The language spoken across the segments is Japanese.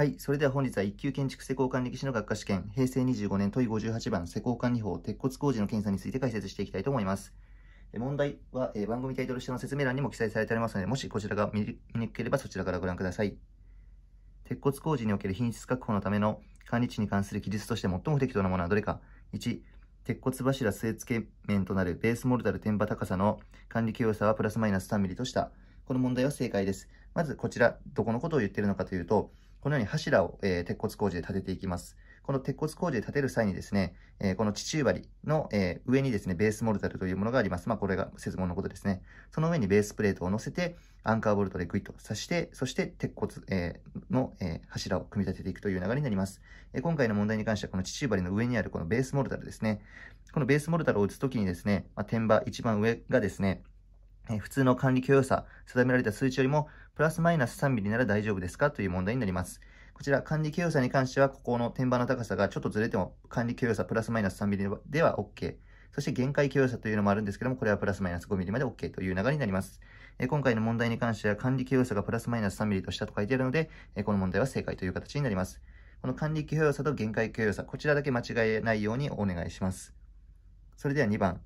はい。それでは本日は1級建築施工管理技士の学科試験、平成25年問い58番施工管理法鉄骨工事の検査について解説していきたいと思います。問題は、えー、番組タイトル下の説明欄にも記載されておりますので、もしこちらが見にくければそちらからご覧ください。鉄骨工事における品質確保のための管理値に関する記述として最も不適当なものはどれか。1、鉄骨柱据え付け面となるベースモルタル天場高さの管理強さはプラスマイナス3ミリとした。この問題は正解です。まずこちら、どこのことを言っているのかというと、このように柱を、えー、鉄骨工事で立てていきます。この鉄骨工事で建てる際にですね、えー、この地中張りの、えー、上にですね、ベースモルタルというものがあります。まあ、これが接合のことですね。その上にベースプレートを乗せて、アンカーボルトでグイッと刺して、そして鉄骨、えー、の、え柱を組み立てていくという流れになります、え今回の問題に関しては、この地中張りの上にあるこのベースモルタルですね。このベースモルタルを打つときにですね、まあ、天板一番上がですね、え普通の管理許容差、定められた数値よりもプラスマイナス3ミリなら大丈夫ですかという問題になります。こちら、管理許容差に関しては、ここの天板の高さがちょっとずれても、管理許容差プラスマイナス3ミリでは OK。そして限界許容差というのもあるんですけども、これはプラスマイナス5ミリまで OK という流れになります。え今回の問題に関しては、管理許容差がプラスマイナス3ミリとしたと書いてあるので、えこの問題は正解という形になります。この管理許容差と限界許容差、こちらだけ間違えないようにお願いします。それでは2番。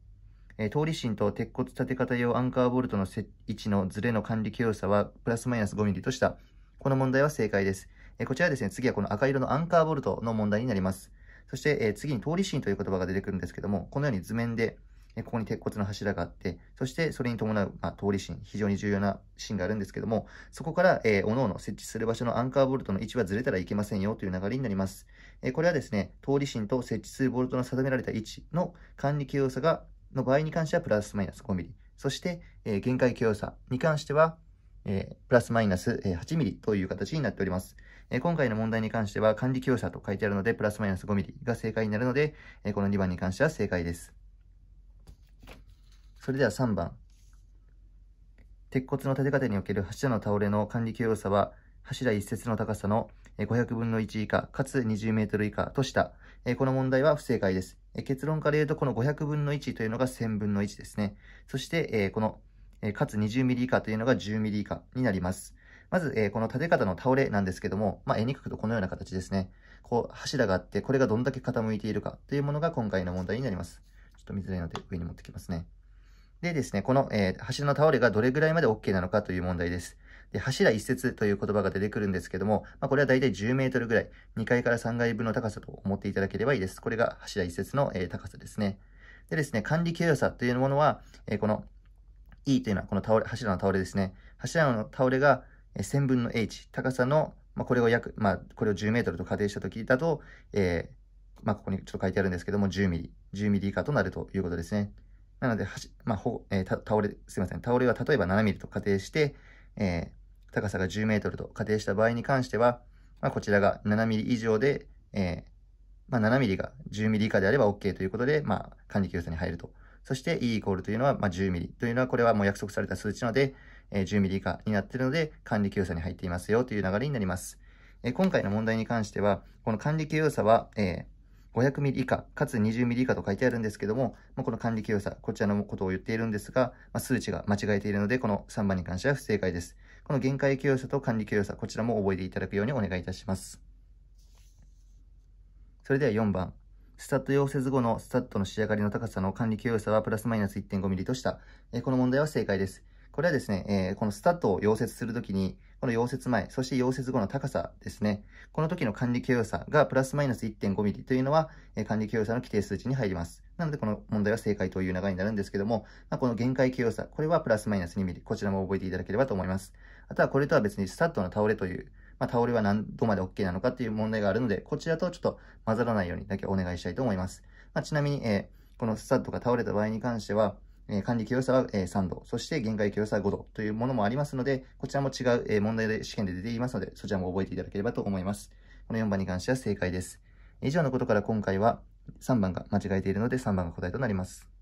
え通り芯と鉄骨立て方用アンカーボルトの位置のズレの管理強さはプラスマイナス5ミリとした。この問題は正解です。えこちらですね、次はこの赤色のアンカーボルトの問題になります。そして、え次に通り芯という言葉が出てくるんですけども、このように図面で、えここに鉄骨の柱があって、そしてそれに伴う、まあ、通り芯、非常に重要な芯があるんですけども、そこから、えー、お設置する場所のアンカーボルトの位置はずれたらいけませんよという流れになります。えー、これはですね、通り芯と設置するボルトの定められた位置の管理器用さがの場合に関してはプラスマイナス 5mm。そして、えー、限界強さに関しては、えー、プラスマイナス 8mm という形になっております。えー、今回の問題に関しては管理強さと書いてあるので、プラスマイナス 5mm が正解になるので、えー、この2番に関しては正解です。それでは3番。鉄骨の立て方における柱の倒れの管理強さは、柱一節の高さの500分の1以下、かつ20メートル以下とした。この問題は不正解です。結論から言うと、この500分の1というのが1000分の1ですね。そして、この、かつ20ミリ以下というのが10ミリ以下になります。まず、この立て方の倒れなんですけども、まあ、絵に描くとこのような形ですね。こう、柱があって、これがどんだけ傾いているかというものが今回の問題になります。ちょっと見づらいので上に持ってきますね。でですね、この、え柱の倒れがどれぐらいまで OK なのかという問題です。で、柱一節という言葉が出てくるんですけども、まあ、これはだいたい10メートルぐらい、2階から3階分の高さと思っていただければいいです。これが柱一節の、え高さですね。でですね、管理強さというものは、えこの E というのはこの倒れ、柱の倒れですね。柱の倒れが1000分の H、高さの、まあ、これを約、まあ、これを10メートルと仮定したときだと、えー、まあ、ここにちょっと書いてあるんですけども、10ミリ、10ミリ以下となるということですね。なので、まあほえー、倒れ、すみません、倒れは例えば7ミリと仮定して、えー、高さが10メートルと仮定した場合に関しては、まあ、こちらが7ミリ以上で、えー、まあ、7ミリが10ミリ以下であれば OK ということで、まあ、管理給素に入ると。そして E イコールというのは、まあ、10ミリというのは、これはもう約束された数値なので、えー、10ミリ以下になっているので、管理給素に入っていますよという流れになります。えー、今回の問題に関しては、この管理給素は、えー、500ミリ以下、かつ20ミリ以下と書いてあるんですけども、まあ、この管理強さ、こちらのことを言っているんですが、まあ、数値が間違えているので、この3番に関しては不正解です。この限界強さと管理強さ、こちらも覚えていただくようにお願いいたします。それでは4番。スタッド溶接後のスタッドの仕上がりの高さの管理強さはプラスマイナス1 5ミリとした。えこの問題は正解です。これはですね、えこのスタッドを溶接するときに、この溶接前、そして溶接後の高さですね。この時の管理許容差がプラスマイナス 1.5mm というのは、え管理許容差の規定数値に入ります。なので、この問題は正解という流れになるんですけども、まあ、この限界許容差、これはプラスマイナス 2mm、こちらも覚えていただければと思います。あとはこれとは別にスタッドの倒れという、まあ、倒れは何度まで OK なのかっていう問題があるので、こちらとちょっと混ざらないようにだけお願いしたいと思います。まあ、ちなみに、えー、このスタッドが倒れた場合に関しては、え管理強さは、え3度、そして限界強さは5度というものもありますので、こちらも違う、え問題で試験で出ていますので、そちらも覚えていただければと思います。この4番に関しては正解です。以上のことから今回は3番が間違えているので3番が答えとなります。